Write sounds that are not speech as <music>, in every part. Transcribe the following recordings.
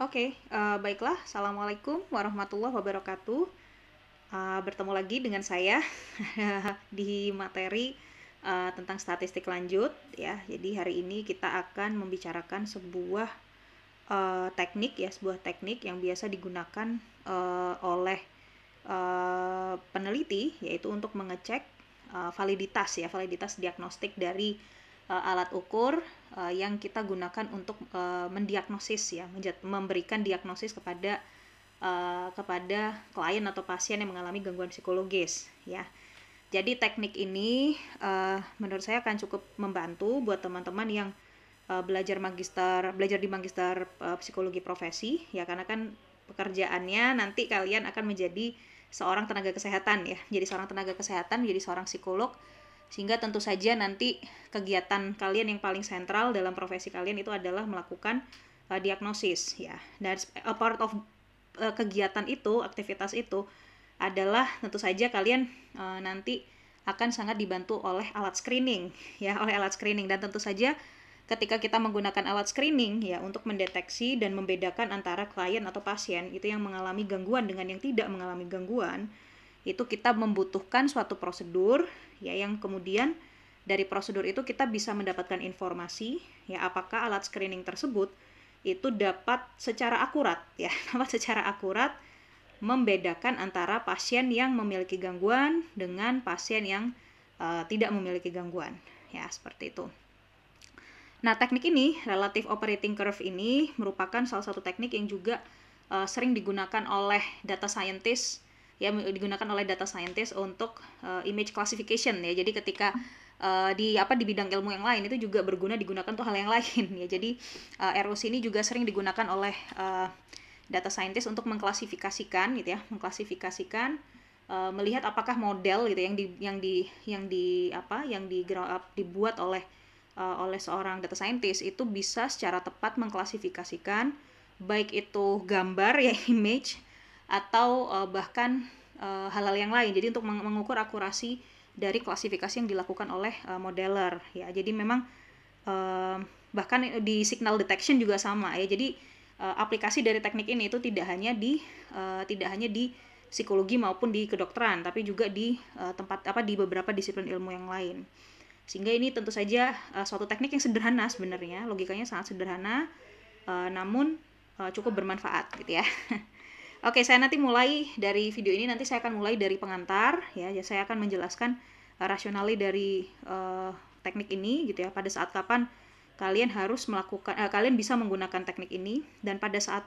Oke, okay, uh, eh, baiklah. Assalamualaikum warahmatullahi wabarakatuh. Uh, bertemu lagi dengan saya <laughs> di materi uh, tentang statistik lanjut. Ya, jadi hari ini kita akan membicarakan sebuah uh, teknik ya, sebuah teknik yang biasa digunakan uh, oleh uh, peneliti, yaitu untuk mengecek uh, validitas ya, validitas diagnostik dari uh, alat ukur uh, yang kita gunakan untuk uh, mendiagnosis ya, memberikan diagnosis kepada uh, kepada klien atau pasien yang mengalami gangguan psikologis ya. Jadi teknik ini uh, menurut saya akan cukup membantu buat teman-teman yang uh, belajar magister, belajar di magister uh, psikologi profesi ya karena kan pekerjaannya nanti kalian akan menjadi seorang tenaga kesehatan ya. Jadi seorang tenaga kesehatan, jadi seorang psikolog sehingga tentu saja nanti kegiatan kalian yang paling sentral dalam profesi kalian itu adalah melakukan uh, diagnosis ya. Dan a part of uh, kegiatan itu, aktivitas itu adalah tentu saja kalian uh, nanti akan sangat dibantu oleh alat screening ya, oleh alat screening dan tentu saja ketika kita menggunakan alat screening ya untuk mendeteksi dan membedakan antara klien atau pasien itu yang mengalami gangguan dengan yang tidak mengalami gangguan itu kita membutuhkan suatu prosedur ya yang kemudian dari prosedur itu kita bisa mendapatkan informasi ya apakah alat screening tersebut itu dapat secara akurat ya <laughs> dapat secara akurat membedakan antara pasien yang memiliki gangguan dengan pasien yang uh, tidak memiliki gangguan ya seperti itu. Nah, teknik ini, relative operating curve ini merupakan salah satu teknik yang juga uh, sering digunakan oleh data scientist ya digunakan oleh data scientist untuk uh, image classification ya. Jadi ketika uh, di apa di bidang ilmu yang lain itu juga berguna digunakan untuk hal yang lain <laughs> ya. Jadi uh, eh, ROC ini juga sering digunakan oleh uh, data scientist untuk mengklasifikasikan gitu ya, mengklasifikasikan uh, melihat apakah model gitu yang di yang di yang di apa yang di up, dibuat oleh uh, oleh seorang data scientist itu bisa secara tepat mengklasifikasikan baik itu gambar ya <laughs> image atau uh, bahkan Eh, hal-hal yang lain. Jadi untuk mengukur akurasi dari klasifikasi yang dilakukan oleh uh, modeler ya. Jadi memang uh, bahkan di signal detection juga sama ya. Jadi uh, aplikasi dari teknik ini itu tidak hanya di uh, tidak hanya di psikologi maupun di kedokteran, tapi juga di uh, tempat apa di beberapa disiplin ilmu yang lain. Sehingga ini tentu saja uh, suatu teknik yang sederhana sebenarnya, logikanya sangat sederhana, uh, namun uh, cukup bermanfaat gitu ya. <laughs> Oke, saya nanti mulai dari video ini nanti saya akan mulai dari pengantar ya. ya saya akan menjelaskan uh, rasionali dari uh, teknik ini gitu ya. Pada saat kapan kalian harus melakukan uh, kalian bisa menggunakan teknik ini dan pada saat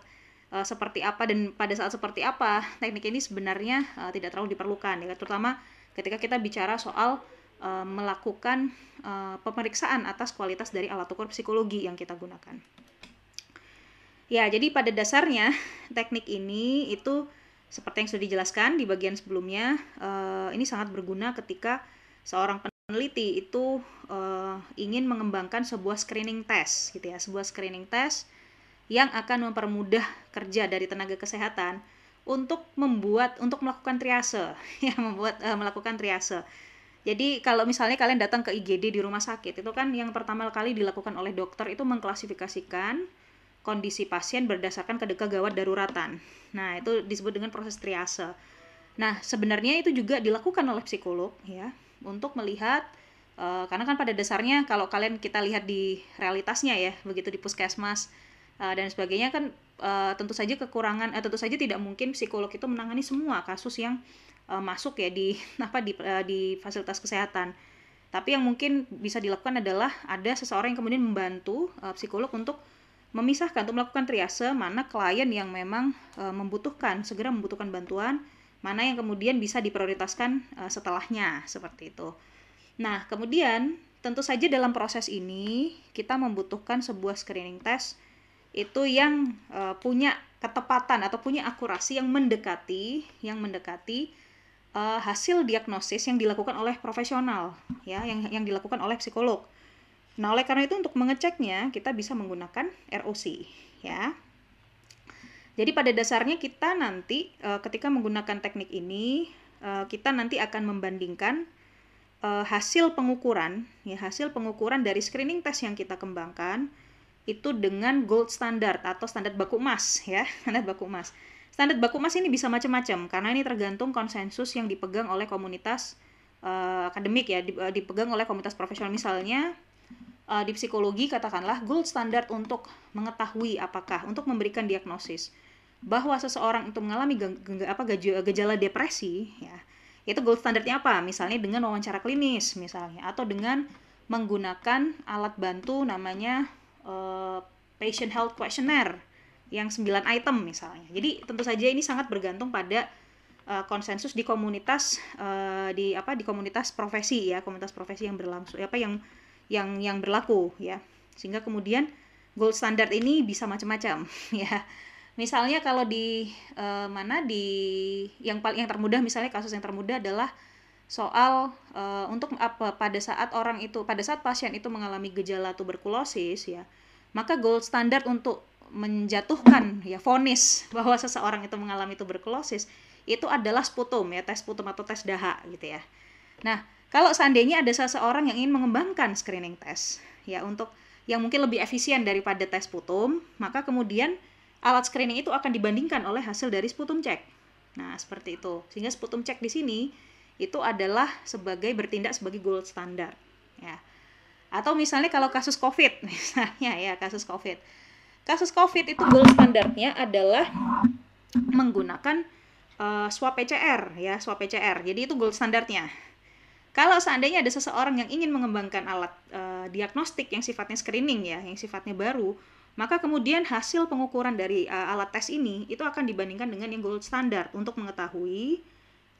uh, seperti apa dan pada saat seperti apa teknik ini sebenarnya uh, tidak terlalu diperlukan ya. Terutama ketika kita bicara soal melakukan uh, pemeriksaan atas kualitas dari alat ukur psikologi yang kita gunakan. Ya, jadi pada dasarnya <laughs> teknik ini itu seperti yang sudah dijelaskan di bagian sebelumnya, uh, ini sangat berguna ketika seorang peneliti itu uh, ingin mengembangkan sebuah screening test, gitu ya, sebuah screening test yang akan mempermudah kerja dari tenaga kesehatan untuk membuat untuk melakukan triase, <laughs> ya, membuat uh, melakukan triase. Jadi kalau misalnya kalian datang ke IGD di rumah sakit, itu kan yang pertama kali dilakukan oleh dokter itu mengklasifikasikan kondisi pasien berdasarkan kedekat gawat daruratan. Nah, itu disebut dengan proses triase. Nah, sebenarnya itu juga dilakukan oleh psikolog ya untuk melihat uh, karena kan pada dasarnya kalau kalian kita lihat di realitasnya ya, begitu di puskesmas uh, dan sebagainya kan uh, tentu saja kekurangan uh, tentu saja tidak mungkin psikolog itu menangani semua kasus yang uh, masuk ya di <laughs> apa di uh, di fasilitas kesehatan. Tapi yang mungkin bisa dilakukan adalah ada seseorang yang kemudian membantu uh, psikolog untuk memisahkan untuk melakukan triase mana klien yang memang e, membutuhkan segera membutuhkan bantuan, mana yang kemudian bisa diprioritaskan e, setelahnya seperti itu. Nah, kemudian tentu saja dalam proses ini kita membutuhkan sebuah screening test itu yang e, punya ketepatan atau punya akurasi yang mendekati yang mendekati uh, hasil diagnosis yang dilakukan oleh profesional ya yang yang dilakukan oleh psikolog Nah, oleh karena itu untuk mengeceknya kita bisa menggunakan ROC ya. Jadi pada dasarnya kita nanti e, ketika menggunakan teknik ini e, kita nanti akan membandingkan e, hasil pengukuran ya hasil pengukuran dari screening test yang kita kembangkan itu dengan gold standard atau standar baku emas ya, <laughs> standar baku emas. Standar baku emas ini bisa macam-macam karena ini tergantung konsensus yang dipegang oleh komunitas uh, akademik ya, dipegang oleh komunitas profesional misalnya uh, di psikologi katakanlah gold standard untuk mengetahui apakah untuk memberikan diagnosis bahwa seseorang untuk mengalami apa gejala depresi ya itu gold standardnya apa misalnya dengan wawancara klinis misalnya atau dengan menggunakan alat bantu namanya uh, patient health questionnaire yang 9 item misalnya jadi tentu saja ini sangat bergantung pada eh, konsensus di komunitas di apa di komunitas profesi ya komunitas profesi yang berlangsung apa yang yang yang berlaku ya. Sehingga kemudian gold standard ini bisa macam-macam <laughs> ya. Misalnya kalau di uh, mana di yang paling yang termudah misalnya kasus yang termudah adalah soal uh, untuk apa pada saat orang itu pada saat pasien itu mengalami gejala tuberkulosis ya. Maka gold standard untuk menjatuhkan ya vonis <laughs> bahwa seseorang itu mengalami tuberkulosis itu adalah sputum ya tes sputum atau tes dahak gitu ya. Nah, kalau seandainya ada seseorang yang ingin mengembangkan screening test, ya untuk yang mungkin lebih efisien daripada tes putum, maka kemudian alat screening itu akan dibandingkan oleh hasil dari sputum cek. Nah, seperti itu. Sehingga sputum cek di sini itu adalah sebagai bertindak sebagai gold standard, ya. Atau misalnya kalau kasus COVID, <laughs> misalnya ya kasus COVID. Kasus COVID itu gold standardnya adalah menggunakan uh, swab PCR, ya swab PCR. Jadi itu gold standardnya kalau seandainya ada seseorang yang ingin mengembangkan alat uh, diagnostik yang sifatnya screening ya, yang sifatnya baru, maka kemudian hasil pengukuran dari uh, alat tes ini itu akan dibandingkan dengan yang gold standard untuk mengetahui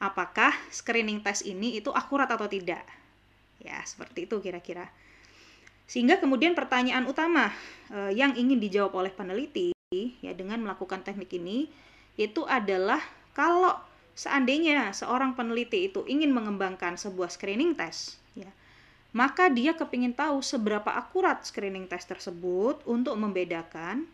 apakah screening tes ini itu akurat atau tidak. Ya, seperti itu kira-kira. Sehingga kemudian pertanyaan utama uh, yang ingin dijawab oleh peneliti ya dengan melakukan teknik ini itu adalah kalau Seandainya seorang peneliti itu ingin mengembangkan sebuah screening test, ya, maka dia kepingin tahu seberapa akurat screening test tersebut untuk membedakan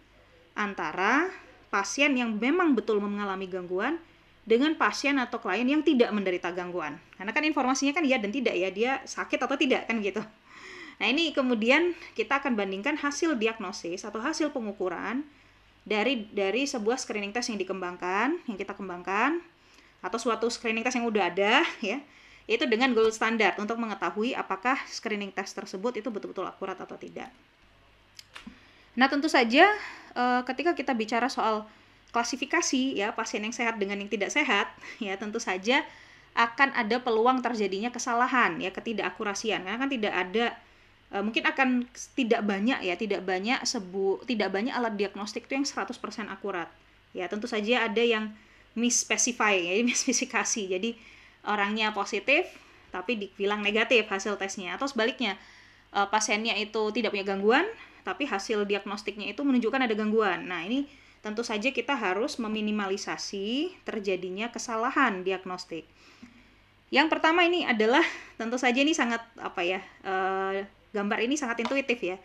antara pasien yang memang betul mengalami gangguan dengan pasien atau klien yang tidak menderita gangguan. Karena kan informasinya kan ya dan tidak ya, dia sakit atau tidak kan gitu. Nah, ini kemudian kita akan bandingkan hasil diagnosis atau hasil pengukuran dari dari sebuah screening test yang dikembangkan, yang kita kembangkan atau suatu screening test yang udah ada ya itu dengan gold standard untuk mengetahui apakah screening test tersebut itu betul-betul akurat atau tidak. Nah tentu saja eh, ketika kita bicara soal klasifikasi ya pasien yang sehat dengan yang tidak sehat ya tentu saja akan ada peluang terjadinya kesalahan ya ketidakakurasian karena kan tidak ada eh, mungkin akan tidak banyak ya tidak banyak sebu tidak banyak alat diagnostik itu yang 100% akurat ya tentu saja ada yang misspecify jadi <laughs> misspesifikasi jadi orangnya positif tapi dibilang negatif hasil tesnya atau sebaliknya eh, pasiennya itu tidak punya gangguan tapi hasil diagnostiknya itu menunjukkan ada gangguan nah ini tentu saja kita harus meminimalisasi terjadinya kesalahan diagnostik yang pertama ini adalah tentu saja ini sangat apa ya uh, gambar ini sangat intuitif ya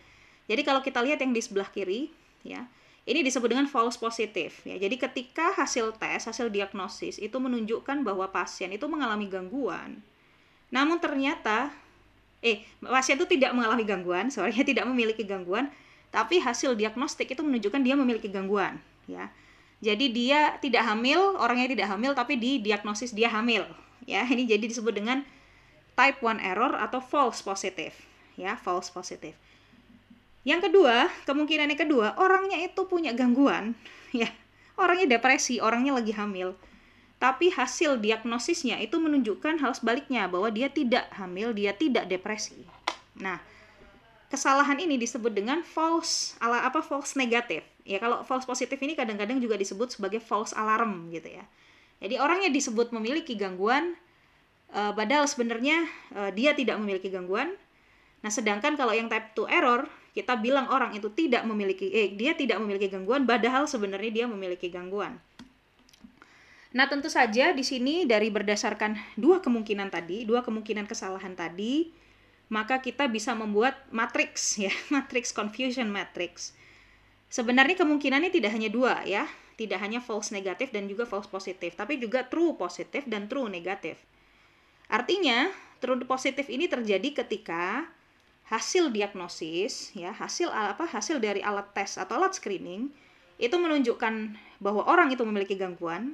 jadi kalau kita lihat yang di sebelah kiri ya ini disebut dengan false positive ya. Jadi ketika hasil tes, hasil diagnosis itu menunjukkan bahwa pasien itu mengalami gangguan. Namun ternyata eh pasien itu tidak mengalami gangguan, soalnya <laughs> tidak memiliki gangguan, tapi hasil diagnostik itu menunjukkan dia memiliki gangguan ya. Jadi dia tidak hamil, orangnya tidak hamil tapi di diagnosis dia hamil ya. Ini jadi disebut dengan type one error atau false positive ya, false positive. Yang kedua, kemungkinan yang kedua, orangnya itu punya gangguan, <laughs> ya. Orangnya depresi, orangnya lagi hamil. Tapi hasil diagnosisnya itu menunjukkan hal sebaliknya bahwa dia tidak hamil, dia tidak depresi. Nah, kesalahan ini disebut dengan false ala apa false negatif. Ya kalau false positif ini kadang-kadang juga disebut sebagai false alarm gitu ya. Jadi orangnya disebut memiliki gangguan uh, padahal sebenarnya eh, dia tidak memiliki gangguan. Nah, sedangkan kalau yang type 2 error kita bilang orang itu tidak memiliki eh dia tidak memiliki gangguan padahal sebenarnya dia memiliki gangguan. Nah, tentu saja di sini dari berdasarkan dua kemungkinan tadi, dua kemungkinan kesalahan tadi, maka kita bisa membuat matriks <laughs> ya, matriks confusion matrix. Sebenarnya kemungkinannya tidak hanya dua ya, tidak hanya false negatif dan juga false positif, tapi juga true positif dan true negatif. Artinya, true positif ini terjadi ketika hasil diagnosis ya hasil apa hasil dari alat tes atau alat screening itu menunjukkan bahwa orang itu memiliki gangguan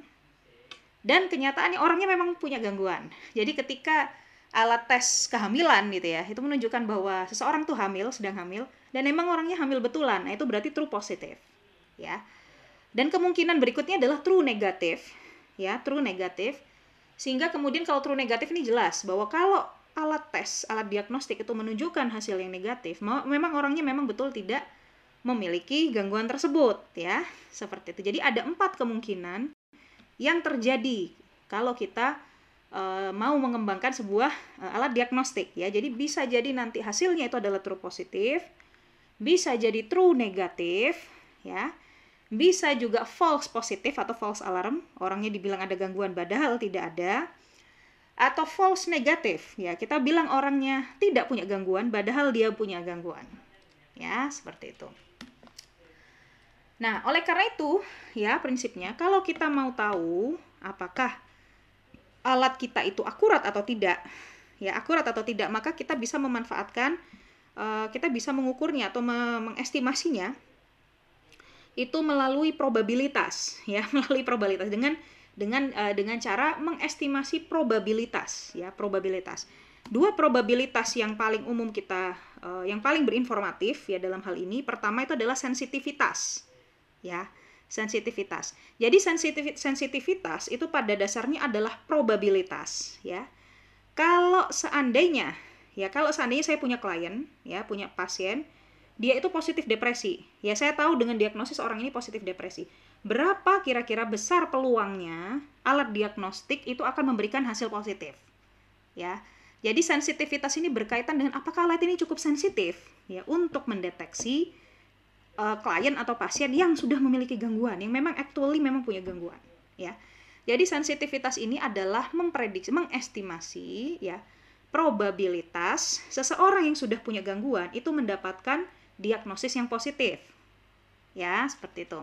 dan kenyataannya orangnya memang punya gangguan jadi ketika alat tes kehamilan gitu ya itu menunjukkan bahwa seseorang tuh hamil sedang hamil dan memang orangnya hamil betulan nah itu berarti true positif ya dan kemungkinan berikutnya adalah true negatif ya true negatif sehingga kemudian kalau true negatif ini jelas bahwa kalau alat tes, alat diagnostik itu menunjukkan hasil yang negatif, memang orangnya memang betul tidak memiliki gangguan tersebut ya, seperti itu. Jadi ada empat kemungkinan yang terjadi kalau kita e, mau mengembangkan sebuah e, alat diagnostik ya. Jadi bisa jadi nanti hasilnya itu adalah true positif, bisa jadi true negatif ya. Bisa juga false positif atau false alarm, orangnya dibilang ada gangguan padahal tidak ada atau false negatif ya kita bilang orangnya tidak punya gangguan padahal dia punya gangguan ya seperti itu nah oleh karena itu ya prinsipnya kalau kita mau tahu apakah alat kita itu akurat atau tidak ya akurat atau tidak maka kita bisa memanfaatkan eh, kita bisa mengukurnya atau mengestimasinya itu melalui probabilitas ya <laughs> melalui probabilitas dengan dengan uh, dengan cara mengestimasi probabilitas ya probabilitas dua probabilitas yang paling umum kita uh, yang paling berinformatif ya dalam hal ini pertama itu adalah sensitivitas ya sensitivitas jadi sensitiv sensitivitas itu pada dasarnya adalah probabilitas ya kalau seandainya ya kalau seandainya saya punya klien ya punya pasien dia itu positif depresi ya saya tahu dengan diagnosis orang ini positif depresi berapa kira-kira besar peluangnya alat diagnostik itu akan memberikan hasil positif. Ya. Jadi sensitivitas ini berkaitan dengan apakah alat ini cukup sensitif ya untuk mendeteksi uh, klien atau pasien yang sudah memiliki gangguan yang memang actually memang punya gangguan ya. Jadi sensitivitas ini adalah memprediksi, mengestimasi ya probabilitas seseorang yang sudah punya gangguan itu mendapatkan diagnosis yang positif. Ya, seperti itu.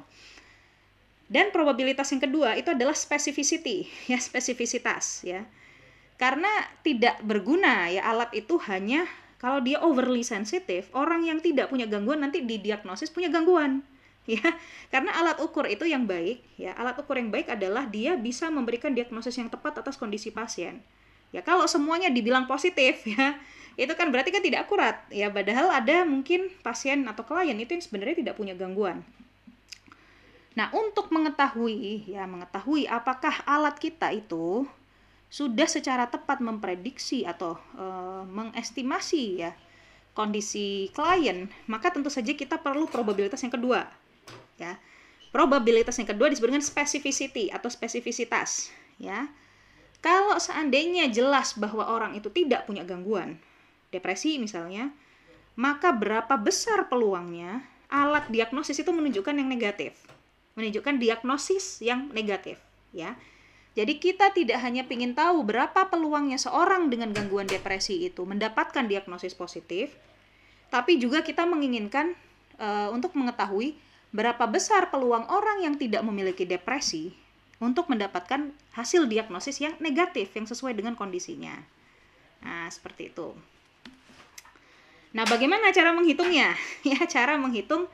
Dan probabilitas yang kedua itu adalah specificity, ya spesifisitas ya. Karena tidak berguna ya alat itu hanya kalau dia overly sensitif, orang yang tidak punya gangguan nanti didiagnosis punya gangguan. <laughs> Ya, karena alat ukur itu yang baik, ya. Alat ukur yang baik adalah dia bisa memberikan diagnosis yang tepat atas kondisi pasien. Ya, kalau semuanya dibilang positif <laughs> ya, itu kan berarti kan tidak akurat. Ya, padahal ada mungkin pasien atau klien itu yang sebenarnya tidak punya gangguan. Nah, untuk mengetahui ya mengetahui apakah alat kita itu sudah secara tepat memprediksi atau e, mengestimasi ya kondisi klien, maka tentu saja kita perlu probabilitas yang kedua. Ya. Probabilitas yang kedua disebut dengan specificity atau spesifisitas, ya. Kalau seandainya jelas bahwa orang itu tidak punya gangguan depresi misalnya, maka berapa besar peluangnya alat diagnosis itu menunjukkan yang negatif menunjukkan diagnosis yang negatif ya. Jadi kita tidak hanya ingin tahu berapa peluangnya seorang dengan gangguan depresi itu mendapatkan diagnosis positif, tapi juga kita menginginkan e, untuk mengetahui berapa besar peluang orang yang tidak memiliki depresi untuk mendapatkan hasil diagnosis yang negatif yang sesuai dengan kondisinya. Nah, seperti itu. Nah, bagaimana cara menghitungnya? <laughs> Ya, cara menghitung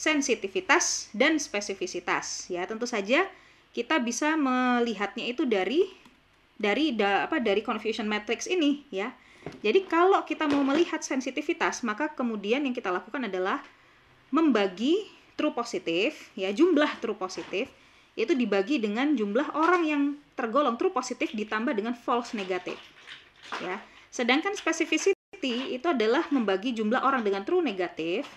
sensitivitas dan spesifisitas. Ya, tentu saja kita bisa melihatnya itu dari dari da, apa dari confusion matrix ini ya. Jadi kalau kita mau melihat sensitivitas, maka kemudian yang kita lakukan adalah membagi true positif ya, jumlah true positif itu dibagi dengan jumlah orang yang tergolong true positif ditambah dengan false negatif. Ya. Sedangkan specificity itu adalah membagi jumlah orang dengan true negatif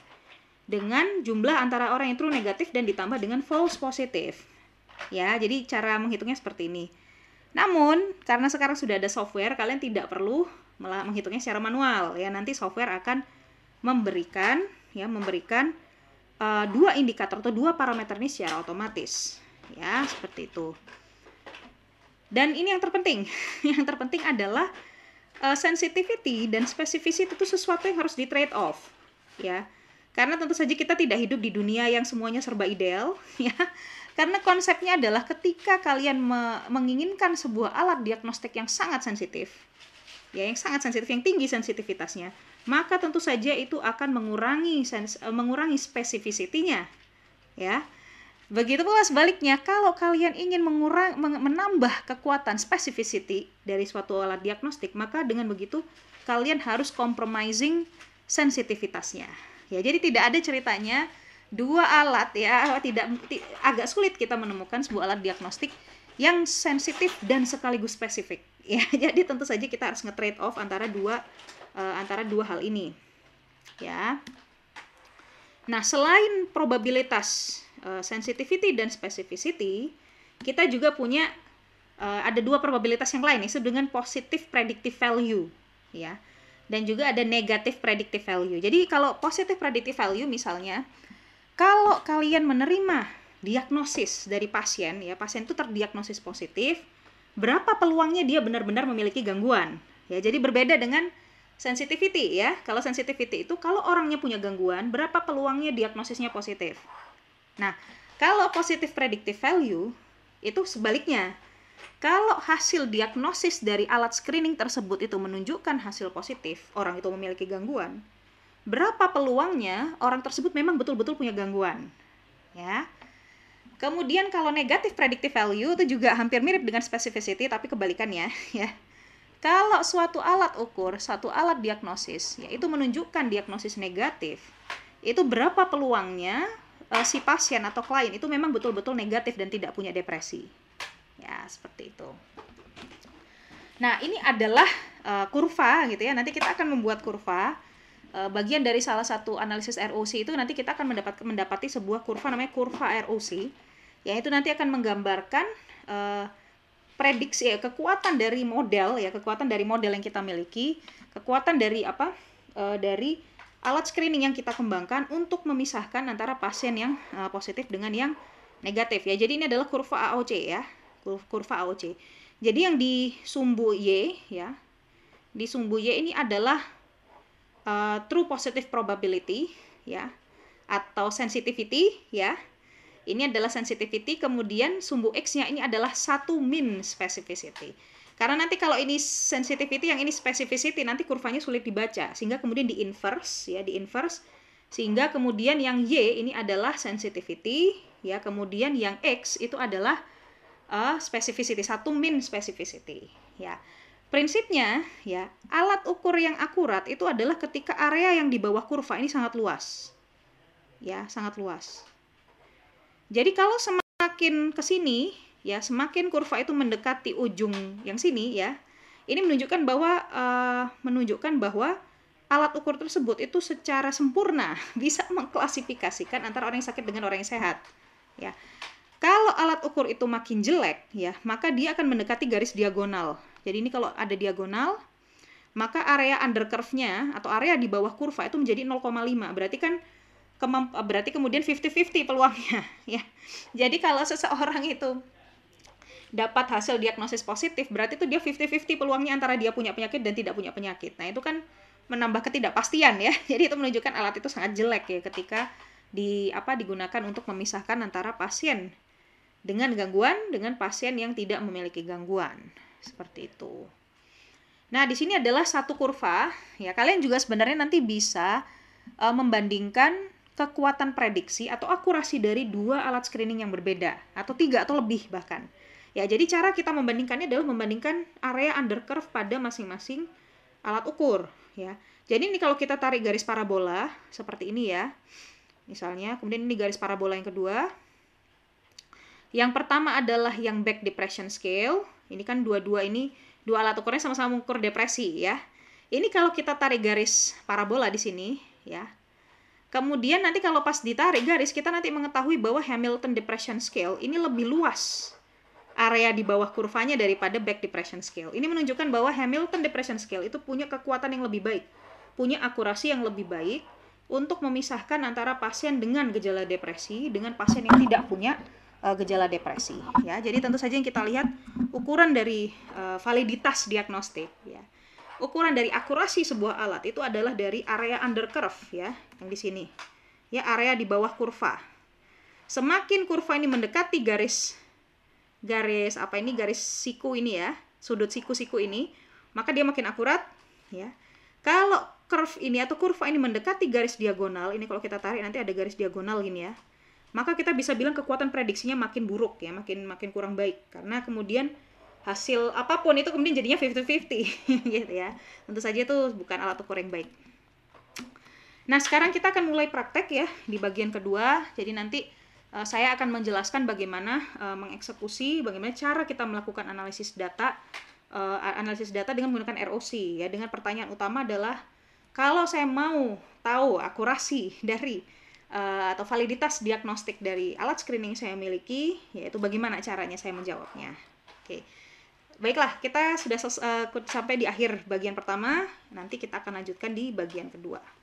dengan jumlah antara orang yang true negatif dan ditambah dengan false positif. Ya, jadi cara menghitungnya seperti ini. Namun, karena sekarang sudah ada software, kalian tidak perlu menghitungnya secara manual. Ya, nanti software akan memberikan ya memberikan uh, dua indikator atau dua parameter ini secara otomatis. Ya, seperti itu. Dan ini yang terpenting. <laughs> yang terpenting adalah uh, sensitivity dan specificity itu sesuatu yang harus di trade off. Ya karena tentu saja kita tidak hidup di dunia yang semuanya serba ideal, <laughs> ya. Karena konsepnya adalah ketika kalian me menginginkan sebuah alat diagnostik yang sangat sensitif, ya yang sangat sensitif, yang tinggi sensitivitasnya, maka tentu saja itu akan mengurangi sens eh, mengurangi spesifisitinya, ya. Begitu pula sebaliknya, kalau kalian ingin mengurang, menambah kekuatan specificity dari suatu alat diagnostik, maka dengan begitu kalian harus compromising sensitivitasnya ya jadi tidak ada ceritanya dua alat ya tidak agak sulit kita menemukan sebuah alat diagnostik yang sensitif dan sekaligus spesifik <laughs> ya jadi tentu saja kita harus nge-trade off antara dua uh, antara dua hal ini ya nah selain probabilitas uh, sensitivity dan specificity kita juga punya uh, ada dua probabilitas yang lain itu dengan positive predictive value ya dan juga ada negative predictive value. Jadi kalau positive predictive value misalnya kalau kalian menerima diagnosis dari pasien ya pasien itu terdiagnosis positif berapa peluangnya dia benar-benar memiliki gangguan ya jadi berbeda dengan sensitivity ya kalau sensitivity itu kalau orangnya punya gangguan berapa peluangnya diagnosisnya positif nah kalau positive predictive value itu sebaliknya kalau hasil diagnosis dari alat screening tersebut itu menunjukkan hasil positif, orang itu memiliki gangguan. Berapa peluangnya orang tersebut memang betul-betul punya gangguan? Ya. Kemudian kalau negatif predictive value itu juga hampir mirip dengan specificity tapi kebalikannya, <laughs> ya. Kalau suatu alat ukur, satu alat diagnosis, yaitu menunjukkan diagnosis negatif, itu berapa peluangnya uh, si pasien atau klien itu memang betul-betul negatif dan tidak punya depresi ya seperti itu nah ini adalah uh, kurva gitu ya nanti kita akan membuat kurva uh, bagian dari salah satu analisis ROC itu nanti kita akan mendapat mendapati sebuah kurva namanya kurva ROC yaitu nanti akan menggambarkan uh, prediksi ya kekuatan dari model ya kekuatan dari model yang kita miliki kekuatan dari apa e, dari alat screening yang kita kembangkan untuk memisahkan antara pasien yang e, positif dengan yang negatif ya jadi ini adalah kurva AOC ya kurva AOC. Jadi yang di sumbu Y ya. Di sumbu Y ini adalah uh, true positive probability ya atau sensitivity ya. Ini adalah sensitivity, kemudian sumbu X-nya ini adalah satu min specificity. Karena nanti kalau ini sensitivity, yang ini specificity, nanti kurvanya sulit dibaca. Sehingga kemudian di inverse, ya, di inverse. Sehingga kemudian yang Y ini adalah sensitivity, ya, kemudian yang X itu adalah uh, specificity, satu min specificity ya. Prinsipnya ya, alat ukur yang akurat itu adalah ketika area yang di bawah kurva ini sangat luas. Ya, sangat luas. Jadi kalau semakin ke sini ya, semakin kurva itu mendekati ujung yang sini ya. Ini menunjukkan bahwa uh, menunjukkan bahwa alat ukur tersebut itu secara sempurna <laughs> bisa mengklasifikasikan antara orang yang sakit dengan orang yang sehat. Ya. Kalau alat ukur itu makin jelek, ya, maka dia akan mendekati garis diagonal. Jadi ini kalau ada diagonal, maka area under curve-nya atau area di bawah kurva itu menjadi 0,5. Berarti kan berarti kemudian 50-50 peluangnya, <laughs> ya. Jadi kalau seseorang itu dapat hasil diagnosis positif, berarti itu dia 50-50 peluangnya antara dia punya penyakit dan tidak punya penyakit. Nah, itu kan menambah ketidakpastian ya. <laughs> Jadi itu menunjukkan alat itu sangat jelek ya ketika di apa digunakan untuk memisahkan antara pasien dengan gangguan dengan pasien yang tidak memiliki gangguan. Seperti itu. Nah, di sini adalah satu kurva. Ya, kalian juga sebenarnya nanti bisa e, membandingkan kekuatan prediksi atau akurasi dari dua alat screening yang berbeda atau tiga atau lebih bahkan. Ya, jadi cara kita membandingkannya adalah membandingkan area under curve pada masing-masing alat ukur, ya. Jadi ini kalau kita tarik garis parabola seperti ini ya. Misalnya, kemudian ini garis parabola yang kedua, yang pertama adalah yang Back Depression Scale. Ini kan dua-dua ini dua alat ukurnya sama-sama mengukur depresi ya. Ini kalau kita tarik garis parabola di sini ya. Kemudian nanti kalau pas ditarik garis kita nanti mengetahui bahwa Hamilton Depression Scale ini lebih luas area di bawah kurvanya daripada Back Depression Scale. Ini menunjukkan bahwa Hamilton Depression Scale itu punya kekuatan yang lebih baik, punya akurasi yang lebih baik untuk memisahkan antara pasien dengan gejala depresi dengan pasien yang tidak punya uh, gejala depresi ya. Jadi tentu saja yang kita lihat ukuran dari uh, validitas diagnostik ya. Ukuran dari akurasi sebuah alat itu adalah dari area under curve ya, yang di sini. Ya, area di bawah kurva. Semakin kurva ini mendekati garis garis apa ini garis siku ini ya, sudut siku-siku ini, maka dia makin akurat ya. Kalau curve ini atau kurva ini mendekati garis diagonal, ini kalau kita tarik nanti ada garis diagonal gini ya maka kita bisa bilang kekuatan prediksinya makin buruk ya, makin makin kurang baik karena kemudian hasil apapun itu kemudian jadinya 50-50 <laughs> gitu ya. Tentu saja itu bukan alat ukur yang baik. Nah, sekarang kita akan mulai praktek ya di bagian kedua. Jadi nanti uh, saya akan menjelaskan bagaimana uh, mengeksekusi, bagaimana cara kita melakukan analisis data uh, analisis data dengan menggunakan ROC ya. Dengan pertanyaan utama adalah kalau saya mau tahu akurasi dari uh, atau validitas diagnostik dari alat screening saya miliki, yaitu bagaimana caranya saya menjawabnya. Oke. Okay. Baiklah, kita sudah uh, sampai di akhir bagian pertama, nanti kita akan lanjutkan di bagian kedua.